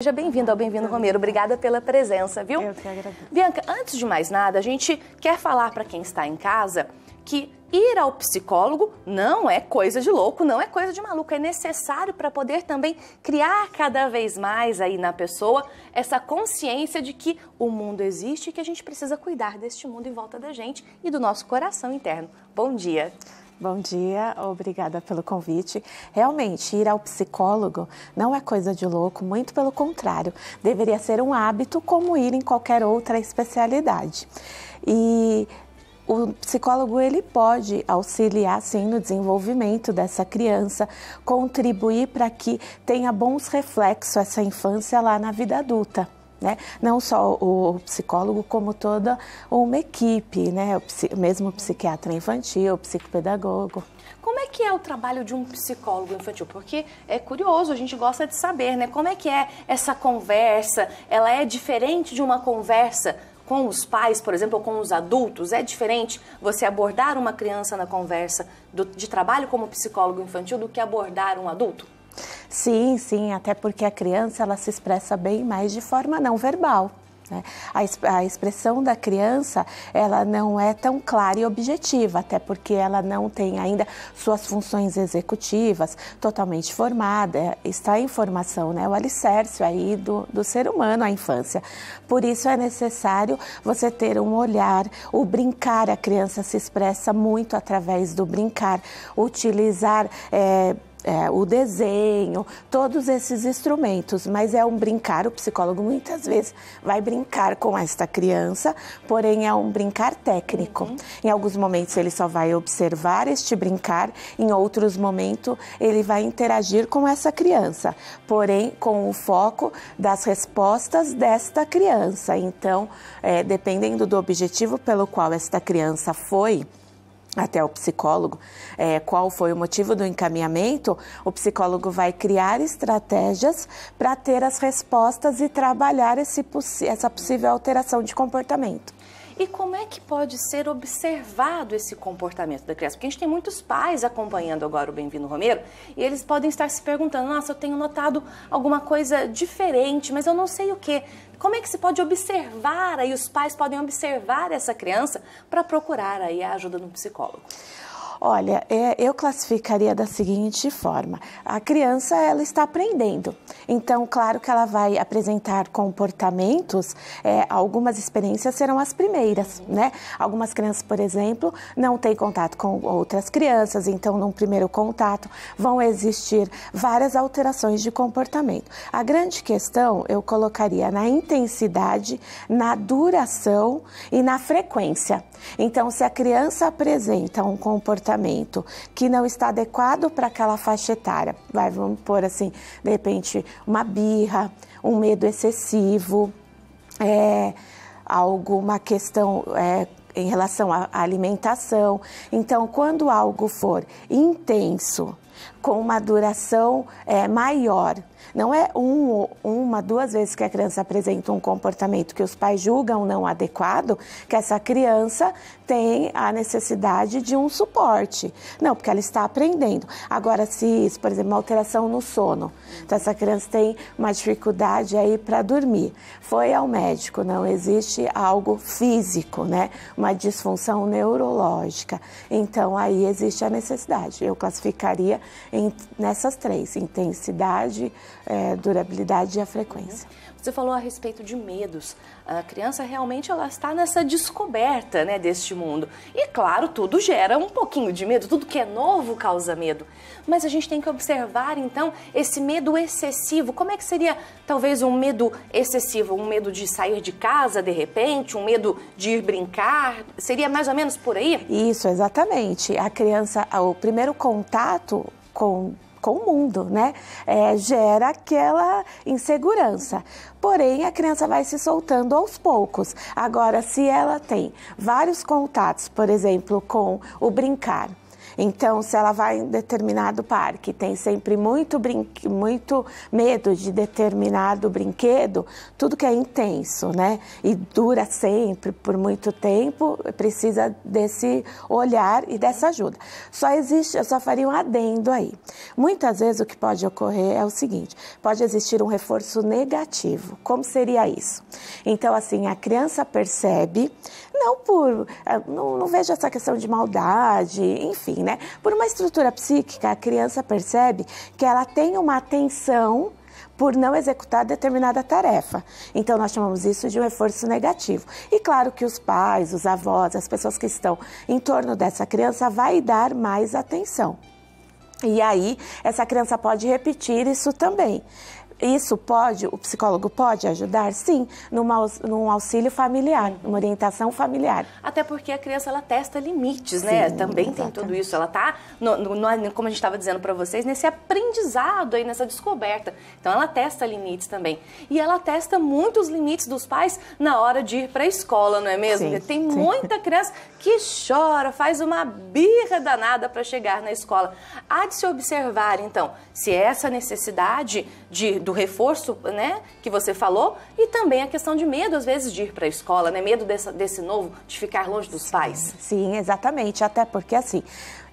Seja bem-vindo ao Bem-vindo Romero. Obrigada pela presença, viu? Eu que agradeço. Bianca, antes de mais nada, a gente quer falar para quem está em casa que ir ao psicólogo não é coisa de louco, não é coisa de maluco, é necessário para poder também criar cada vez mais aí na pessoa essa consciência de que o mundo existe e que a gente precisa cuidar deste mundo em volta da gente e do nosso coração interno. Bom dia. Bom dia, obrigada pelo convite. Realmente, ir ao psicólogo não é coisa de louco, muito pelo contrário, deveria ser um hábito como ir em qualquer outra especialidade. E o psicólogo ele pode auxiliar sim no desenvolvimento dessa criança, contribuir para que tenha bons reflexos essa infância lá na vida adulta. Né? Não só o psicólogo, como toda uma equipe, né? o psi, mesmo o psiquiatra infantil, o psicopedagogo. Como é que é o trabalho de um psicólogo infantil? Porque é curioso, a gente gosta de saber, né? Como é que é essa conversa? Ela é diferente de uma conversa com os pais, por exemplo, ou com os adultos? É diferente você abordar uma criança na conversa do, de trabalho como psicólogo infantil do que abordar um adulto? Sim, sim, até porque a criança ela se expressa bem mais de forma não verbal. Né? A, expressão da criança ela não é tão clara e objetiva, até porque ela não tem ainda suas funções executivas totalmente formada, está em formação, né? o alicerce aí do, do ser humano, a infância. Por isso é necessário você ter um olhar, o brincar, a criança se expressa muito através do brincar, utilizar. É, é, o desenho, todos esses instrumentos, mas é um brincar. O psicólogo muitas vezes vai brincar com esta criança, porém é um brincar técnico. Uhum. Em alguns momentos ele só vai observar este brincar, em outros momentos ele vai interagir com essa criança, porém com o foco das respostas desta criança. Então, é, dependendo do objetivo pelo qual esta criança foi até o psicólogo, é, qual foi o motivo do encaminhamento, o psicólogo vai criar estratégias para ter as respostas e trabalhar esse, essa possível alteração de comportamento. E como é que pode ser observado esse comportamento da criança? Porque a gente tem muitos pais acompanhando agora o Bem-vindo Romero e eles podem estar se perguntando: nossa, eu tenho notado alguma coisa diferente, mas eu não sei o que. Como é que se pode observar aí, os pais podem observar essa criança para procurar aí a ajuda do psicólogo? Olha, é, eu classificaria da seguinte forma: a criança ela está aprendendo, então claro que ela vai apresentar comportamentos. É, algumas experiências serão as primeiras, né? Algumas crianças, por exemplo, não têm contato com outras crianças, então num primeiro contato vão existir várias alterações de comportamento. A grande questão eu colocaria na intensidade, na duração e na frequência. Então, se a criança apresenta um comportamento que não está adequado para aquela faixa etária, vai, vamos pôr assim, de repente, uma birra, um medo excessivo, é, alguma questão é, em relação à alimentação. Então, quando algo for intenso, com uma duração é, maior. Não é um, uma, duas vezes que a criança apresenta um comportamento que os pais julgam não adequado, que essa criança tem a necessidade de um suporte. Não, porque ela está aprendendo. Agora, se isso, por exemplo, uma alteração no sono, então essa criança tem uma dificuldade aí para dormir, foi ao médico, não existe algo físico, né? Uma disfunção neurológica. Então, aí existe a necessidade. Eu classificaria em, nessas três: intensidade, é, durabilidade e a frequência. Você falou a respeito de medos. A criança realmente ela está nessa descoberta né, deste mundo. E claro, tudo gera um pouquinho de medo, tudo que é novo causa medo. Mas a gente tem que observar então esse medo excessivo. Como é que seria talvez um medo excessivo? Um medo de sair de casa de repente? Um medo de ir brincar? Seria mais ou menos por aí? Isso, exatamente. A criança, o primeiro contato com com o mundo, né? É, gera aquela insegurança. Porém, a criança vai se soltando aos poucos. Agora, se ela tem vários contatos, por exemplo, com o brincar, então, se ela vai em determinado parque, tem sempre muito, muito medo de determinado brinquedo, tudo que é intenso, né? E dura sempre, por muito tempo, precisa desse olhar e dessa ajuda. Só existe, eu só faria um adendo aí. Muitas vezes o que pode ocorrer é o seguinte: pode existir um reforço negativo. Como seria isso? Então, assim, a criança percebe não por. É, não, não vejo essa questão de maldade, enfim, né? Por uma estrutura psíquica, a criança percebe que ela tem uma atenção por não executar determinada tarefa. Então, nós chamamos isso de um reforço negativo. E claro que os pais, os avós, as pessoas que estão em torno dessa criança vai dar mais atenção. E aí, essa criança pode repetir isso também. Isso pode, o psicólogo pode ajudar, sim, numa, num auxílio familiar, numa orientação familiar. Até porque a criança ela testa limites, né? Também exatamente. tem tudo isso. Ela tá, no, no, no como a gente estava dizendo para vocês, nesse aprendizado aí, nessa descoberta. Então ela testa limites também. E ela testa muitos limites dos pais na hora de ir para a escola, não é mesmo? Sim, tem sim. muita criança que chora, faz uma birra danada para chegar na escola. Há de se observar, então, se essa necessidade de do reforço, né, que você falou, e também a questão de medo, às vezes, de ir para a escola, né? Medo desse, desse novo, de ficar longe dos pais. Sim, exatamente. Até porque, assim,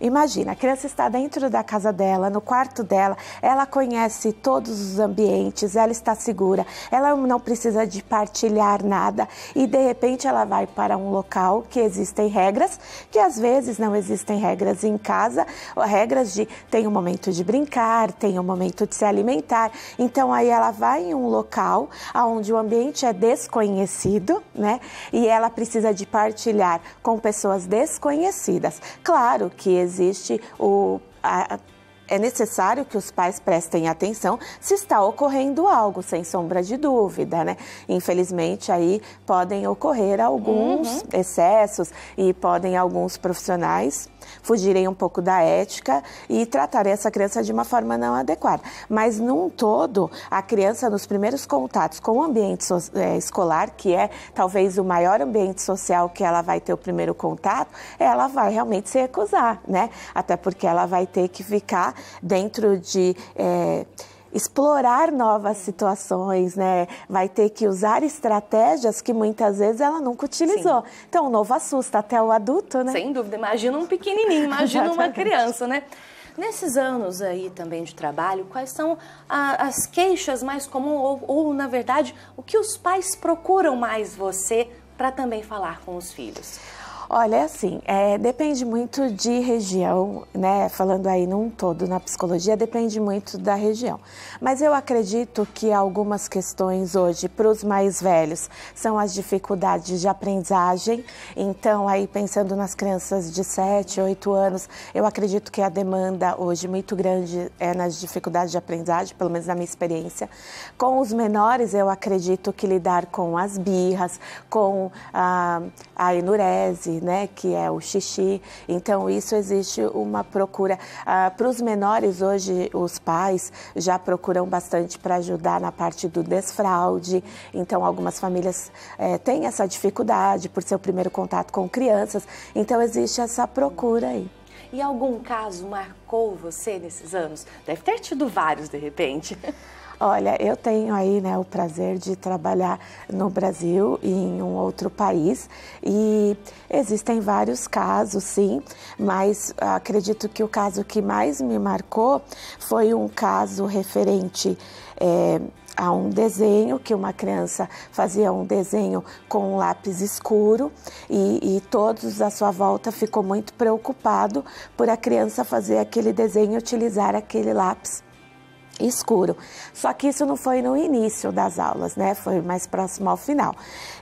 imagina, a criança está dentro da casa dela, no quarto dela, ela conhece todos os ambientes, ela está segura, ela não precisa de partilhar nada e, de repente, ela vai para um local que existem regras, que às vezes não existem regras em casa, regras de tem um momento de brincar, tem um momento de se alimentar. Então, então aí ela vai em um local onde o ambiente é desconhecido, né? E ela precisa de partilhar com pessoas desconhecidas. Claro que existe o a, é necessário que os pais prestem atenção se está ocorrendo algo, sem sombra de dúvida, né? Infelizmente, aí podem ocorrer alguns uhum. excessos e podem alguns profissionais fugirei um pouco da ética e tratarei essa criança de uma forma não adequada. Mas, num todo, a criança, nos primeiros contatos com o ambiente so é, escolar, que é talvez o maior ambiente social que ela vai ter o primeiro contato, ela vai realmente se recusar, né? Até porque ela vai ter que ficar dentro de. É, explorar novas situações, né? Vai ter que usar estratégias que muitas vezes ela nunca utilizou. Sim. Então, o novo assusta até o adulto, né? Sem dúvida. Imagina um pequenininho, imagina uma criança, né? Nesses anos aí também de trabalho, quais são a, as queixas mais comuns ou, ou, na verdade, o que os pais procuram mais você para também falar com os filhos? Olha, é assim, é, depende muito de região, né? Falando aí num todo na psicologia, depende muito da região. Mas eu acredito que algumas questões hoje para os mais velhos são as dificuldades de aprendizagem. Então, aí pensando nas crianças de 7, 8 anos, eu acredito que a demanda hoje muito grande é nas dificuldades de aprendizagem, pelo menos na minha experiência. Com os menores, eu acredito que lidar com as birras, com ah, a, a enurese, né, que é o xixi. Então, isso existe uma procura. Ah, para os menores, hoje, os pais já procuram bastante para ajudar na parte do desfraude. Então, algumas famílias eh, têm essa dificuldade por ser o primeiro contato com crianças. Então, existe essa procura aí. E algum caso marcou você nesses anos? Deve ter tido vários, de repente. Olha, eu tenho aí né, o prazer de trabalhar no Brasil e em um outro país e existem vários casos, sim, mas acredito que o caso que mais me marcou foi um caso referente. É, a um desenho que uma criança fazia um desenho com um lápis escuro e, e, todos à sua volta ficou muito preocupado por a criança fazer aquele desenho e utilizar aquele lápis escuro. Só que isso não foi no início das aulas, né? Foi mais próximo ao final.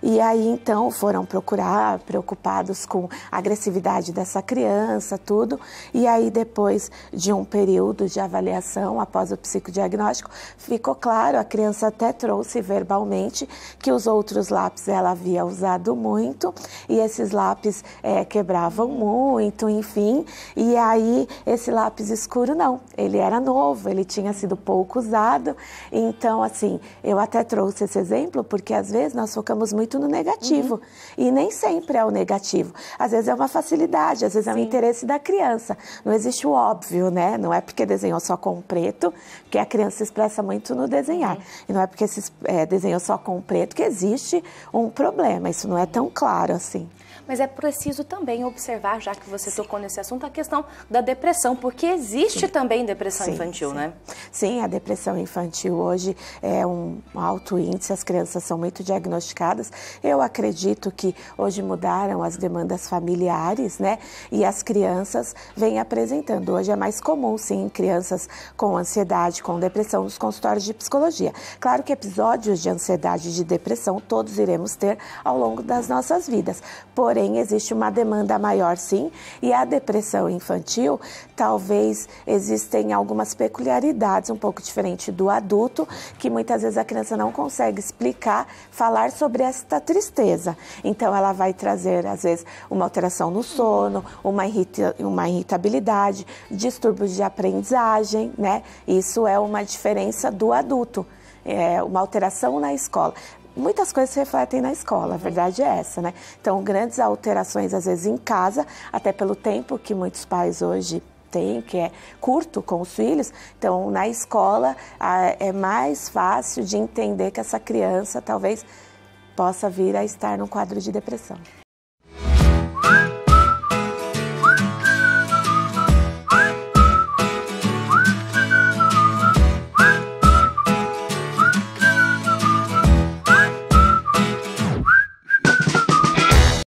E aí então foram procurar, preocupados com a agressividade dessa criança, tudo. E aí depois de um período de avaliação após o psicodiagnóstico, ficou claro, a criança até trouxe verbalmente que os outros lápis ela havia usado muito e esses lápis é, quebravam muito, enfim. E aí esse lápis escuro não, ele era novo, ele tinha sido pouco usado. Então, assim, eu até trouxe esse exemplo porque às vezes nós focamos muito no negativo. Uhum. E nem sempre é o negativo. Às vezes é uma facilidade, às vezes Sim. é um interesse da criança. Não existe o óbvio, né? Não é porque desenhou só com preto, que a criança se expressa muito no desenhar. Uhum. E não é porque se, é, desenhou só com preto que existe um problema. Isso não é tão claro assim mas é preciso também observar, já que você sim. tocou nesse assunto, a questão da depressão, porque existe sim. também depressão sim, infantil, né? Sim, a depressão infantil hoje é um alto índice, as crianças são muito diagnosticadas. Eu acredito que hoje mudaram as demandas familiares, né? E as crianças vêm apresentando. Hoje é mais comum, sim, crianças com ansiedade, com depressão nos consultórios de psicologia. Claro que episódios de ansiedade e de depressão todos iremos ter ao longo das nossas vidas, pois porém existe uma demanda maior sim, e a depressão infantil talvez existem algumas peculiaridades um pouco diferente do adulto, que muitas vezes a criança não consegue explicar, falar sobre esta tristeza. Então ela vai trazer às vezes uma alteração no sono, uma, irrita uma irritabilidade, distúrbios de aprendizagem, né? Isso é uma diferença do adulto. É uma alteração na escola muitas coisas se refletem na escola, a verdade é essa, né? Então, grandes alterações às vezes em casa, até pelo tempo que muitos pais hoje têm, que é curto com os filhos. Então, na escola é mais fácil de entender que essa criança talvez possa vir a estar num quadro de depressão.